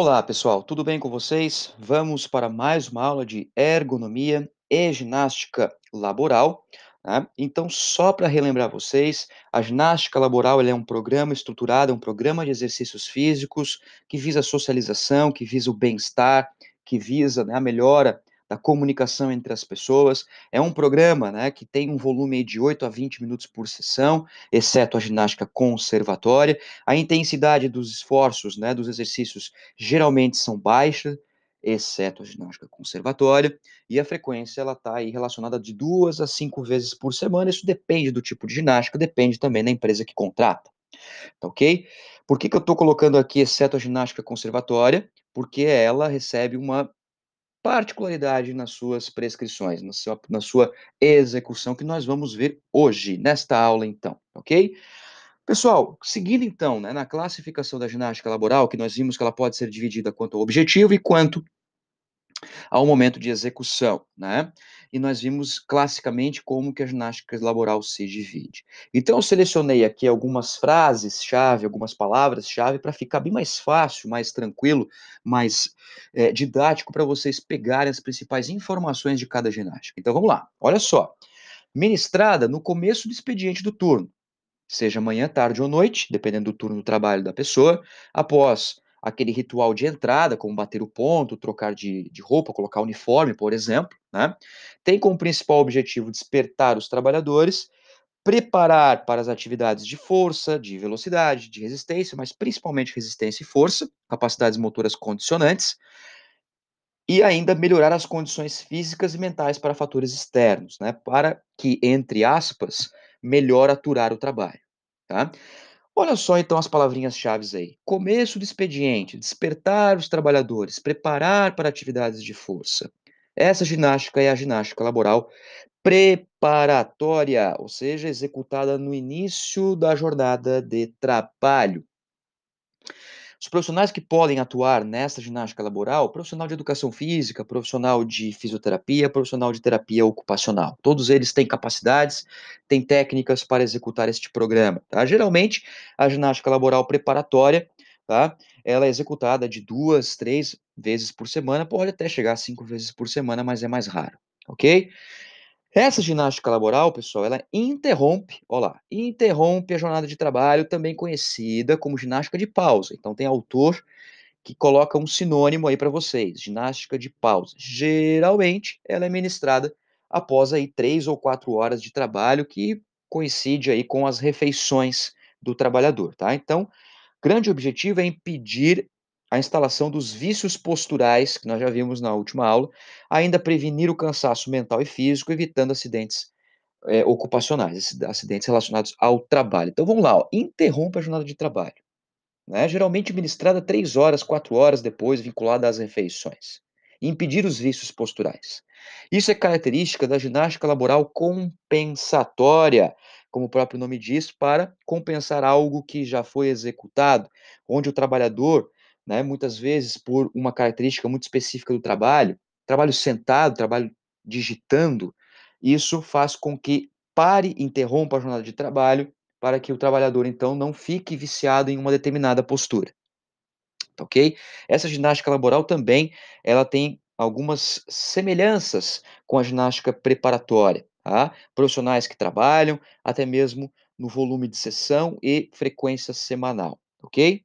Olá, pessoal, tudo bem com vocês? Vamos para mais uma aula de ergonomia e ginástica laboral. Né? Então, só para relembrar vocês, a ginástica laboral é um programa estruturado, é um programa de exercícios físicos que visa a socialização, que visa o bem-estar, que visa né, a melhora da comunicação entre as pessoas. É um programa né, que tem um volume de 8 a 20 minutos por sessão, exceto a ginástica conservatória. A intensidade dos esforços, né, dos exercícios, geralmente são baixas, exceto a ginástica conservatória, e a frequência ela está relacionada de duas a cinco vezes por semana. Isso depende do tipo de ginástica, depende também da empresa que contrata. Tá ok? Por que, que eu estou colocando aqui exceto a ginástica conservatória? Porque ela recebe uma particularidade nas suas prescrições, na sua, na sua execução, que nós vamos ver hoje, nesta aula, então, ok? Pessoal, seguindo então, né, na classificação da ginástica laboral, que nós vimos que ela pode ser dividida quanto ao objetivo e quanto ao momento de execução, né? e nós vimos classicamente como que a ginástica laboral se divide. Então, eu selecionei aqui algumas frases-chave, algumas palavras-chave, para ficar bem mais fácil, mais tranquilo, mais é, didático para vocês pegarem as principais informações de cada ginástica. Então, vamos lá. Olha só. Ministrada no começo do expediente do turno, seja manhã, tarde ou noite, dependendo do turno do trabalho da pessoa, após aquele ritual de entrada, como bater o ponto, trocar de, de roupa, colocar uniforme, por exemplo, né? tem como principal objetivo despertar os trabalhadores, preparar para as atividades de força, de velocidade, de resistência, mas principalmente resistência e força, capacidades motoras condicionantes, e ainda melhorar as condições físicas e mentais para fatores externos, né? para que, entre aspas, melhor aturar o trabalho. Tá? Olha só então as palavrinhas-chave aí. Começo do expediente, despertar os trabalhadores, preparar para atividades de força. Essa ginástica é a ginástica laboral preparatória, ou seja, executada no início da jornada de trabalho. Os profissionais que podem atuar nessa ginástica laboral, profissional de educação física, profissional de fisioterapia, profissional de terapia ocupacional, todos eles têm capacidades, têm técnicas para executar este tipo programa. Tá? Geralmente, a ginástica laboral preparatória, tá? ela é executada de duas, três vezes por semana, pode até chegar a cinco vezes por semana, mas é mais raro, ok? Essa ginástica laboral, pessoal, ela interrompe, olá, interrompe a jornada de trabalho, também conhecida como ginástica de pausa. Então tem autor que coloca um sinônimo aí para vocês, ginástica de pausa. Geralmente ela é ministrada após aí três ou quatro horas de trabalho que coincide aí com as refeições do trabalhador, tá? Então, grande objetivo é impedir a instalação dos vícios posturais, que nós já vimos na última aula, ainda prevenir o cansaço mental e físico, evitando acidentes é, ocupacionais, acidentes relacionados ao trabalho. Então vamos lá, ó, interrompa a jornada de trabalho. Né? Geralmente ministrada três horas, quatro horas depois, vinculada às refeições. Impedir os vícios posturais. Isso é característica da ginástica laboral compensatória, como o próprio nome diz, para compensar algo que já foi executado, onde o trabalhador né, muitas vezes por uma característica muito específica do trabalho, trabalho sentado, trabalho digitando, isso faz com que pare, interrompa a jornada de trabalho, para que o trabalhador então não fique viciado em uma determinada postura. Tá OK? Essa ginástica laboral também, ela tem algumas semelhanças com a ginástica preparatória, tá? Profissionais que trabalham, até mesmo no volume de sessão e frequência semanal, OK?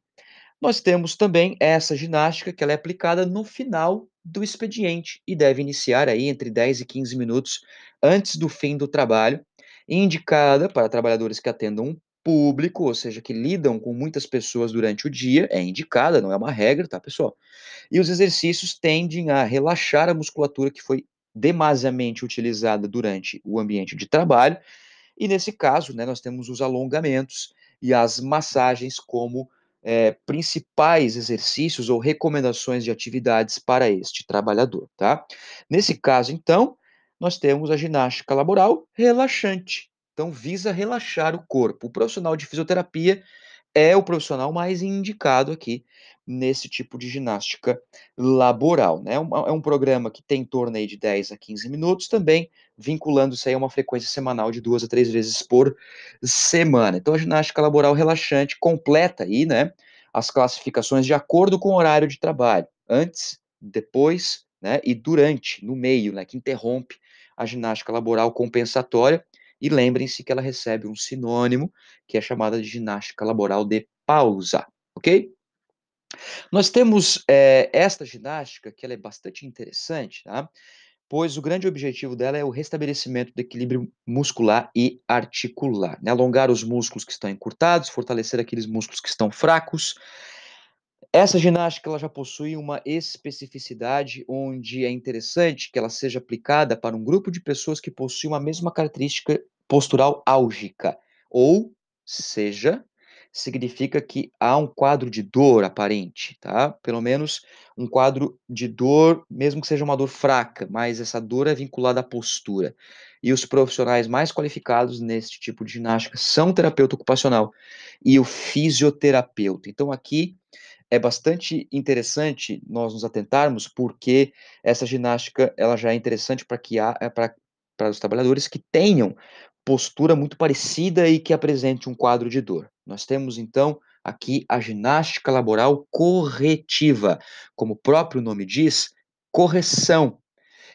Nós temos também essa ginástica que ela é aplicada no final do expediente e deve iniciar aí entre 10 e 15 minutos antes do fim do trabalho, indicada para trabalhadores que atendam um público, ou seja, que lidam com muitas pessoas durante o dia, é indicada, não é uma regra, tá, pessoal? E os exercícios tendem a relaxar a musculatura que foi demasiadamente utilizada durante o ambiente de trabalho. E nesse caso, né, nós temos os alongamentos e as massagens como é, principais exercícios ou recomendações de atividades para este trabalhador, tá? Nesse caso, então, nós temos a ginástica laboral relaxante. Então, visa relaxar o corpo. O profissional de fisioterapia é o profissional mais indicado aqui nesse tipo de ginástica laboral. Né? É, é um programa que tem em torno aí de 10 a 15 minutos também, vinculando isso aí a uma frequência semanal de duas a três vezes por semana. Então, a ginástica laboral relaxante completa aí, né, as classificações de acordo com o horário de trabalho, antes, depois, né, e durante, no meio, né, que interrompe a ginástica laboral compensatória. E lembrem-se que ela recebe um sinônimo, que é chamada de ginástica laboral de pausa, ok? Nós temos é, esta ginástica, que ela é bastante interessante, tá? pois o grande objetivo dela é o restabelecimento do equilíbrio muscular e articular, né? alongar os músculos que estão encurtados, fortalecer aqueles músculos que estão fracos. Essa ginástica ela já possui uma especificidade onde é interessante que ela seja aplicada para um grupo de pessoas que possuem uma mesma característica postural álgica, ou seja, significa que há um quadro de dor aparente, tá? Pelo menos um quadro de dor, mesmo que seja uma dor fraca, mas essa dor é vinculada à postura. E os profissionais mais qualificados nesse tipo de ginástica são o terapeuta ocupacional e o fisioterapeuta. Então aqui é bastante interessante nós nos atentarmos porque essa ginástica ela já é interessante para que há, é, para os trabalhadores que tenham postura muito parecida e que apresente um quadro de dor. Nós temos então aqui a ginástica laboral corretiva, como o próprio nome diz, correção.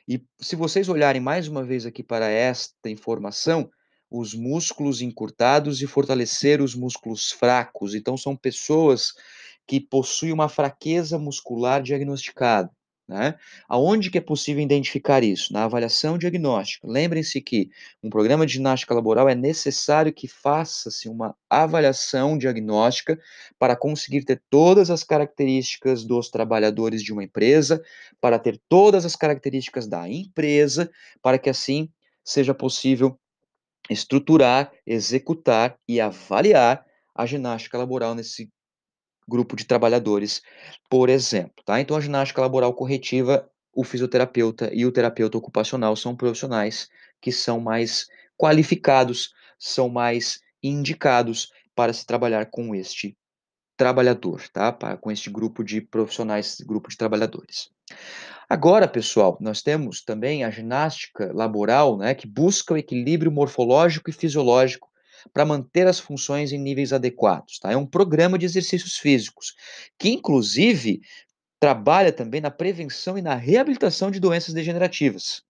E se vocês olharem mais uma vez aqui para esta informação, os músculos encurtados e fortalecer os músculos fracos. Então, são pessoas que possuem uma fraqueza muscular diagnosticada. Né? Aonde que é possível identificar isso? Na avaliação diagnóstica. Lembrem-se que um programa de ginástica laboral é necessário que faça-se uma avaliação diagnóstica para conseguir ter todas as características dos trabalhadores de uma empresa, para ter todas as características da empresa, para que assim seja possível estruturar, executar e avaliar a ginástica laboral nesse grupo de trabalhadores, por exemplo. Tá? Então, a ginástica laboral corretiva, o fisioterapeuta e o terapeuta ocupacional são profissionais que são mais qualificados, são mais indicados para se trabalhar com este trabalhador, tá? Para, com este grupo de profissionais, grupo de trabalhadores. Agora, pessoal, nós temos também a ginástica laboral, né, que busca o equilíbrio morfológico e fisiológico para manter as funções em níveis adequados. Tá? É um programa de exercícios físicos, que inclusive trabalha também na prevenção e na reabilitação de doenças degenerativas.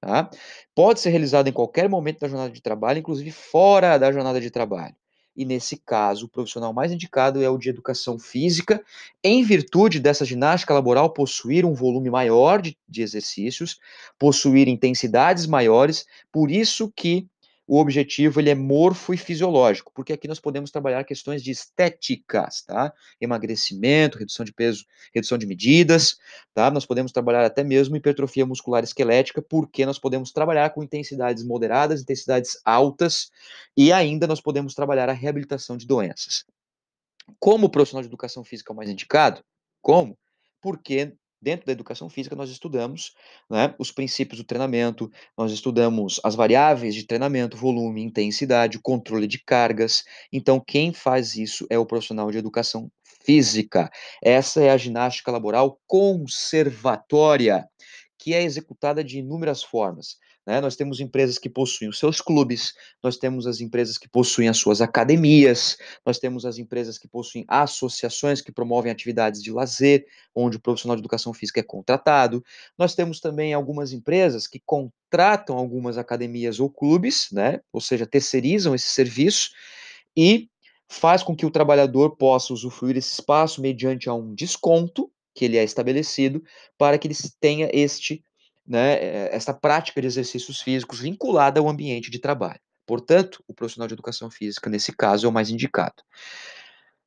Tá? Pode ser realizado em qualquer momento da jornada de trabalho, inclusive fora da jornada de trabalho. E nesse caso, o profissional mais indicado é o de educação física, em virtude dessa ginástica laboral possuir um volume maior de, de exercícios, possuir intensidades maiores, por isso que o objetivo ele é morfo e fisiológico, porque aqui nós podemos trabalhar questões de estéticas, tá? Emagrecimento, redução de peso, redução de medidas, tá? Nós podemos trabalhar até mesmo hipertrofia muscular esquelética, porque nós podemos trabalhar com intensidades moderadas, intensidades altas, e ainda nós podemos trabalhar a reabilitação de doenças. Como o profissional de educação física é o mais indicado? Como? Porque dentro da educação física, nós estudamos né, os princípios do treinamento, nós estudamos as variáveis de treinamento, volume, intensidade, controle de cargas. Então, quem faz isso é o profissional de educação física. Essa é a ginástica laboral conservatória que é executada de inúmeras formas. Né? Nós temos empresas que possuem os seus clubes, nós temos as empresas que possuem as suas academias, nós temos as empresas que possuem associações que promovem atividades de lazer, onde o profissional de educação física é contratado. Nós temos também algumas empresas que contratam algumas academias ou clubes, né? ou seja, terceirizam esse serviço e faz com que o trabalhador possa usufruir esse espaço mediante a um desconto, que ele é estabelecido para que eles tenha este, né, eh, esta prática de exercícios físicos vinculada ao ambiente de trabalho. Portanto, o profissional de educação física, nesse caso, é o mais indicado.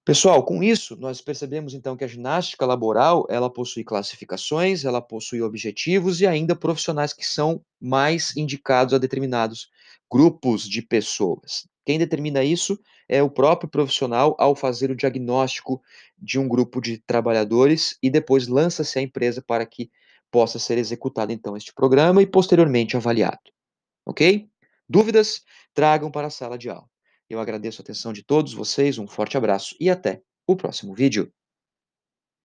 Pessoal, com isso, nós percebemos então que a ginástica laboral, ela possui classificações, ela possui objetivos e ainda profissionais que são mais indicados a determinados grupos de pessoas. Quem determina isso é o próprio profissional ao fazer o diagnóstico de um grupo de trabalhadores e depois lança-se a empresa para que possa ser executado então este programa e posteriormente avaliado. Ok? Dúvidas? Tragam para a sala de aula. Eu agradeço a atenção de todos vocês, um forte abraço e até o próximo vídeo.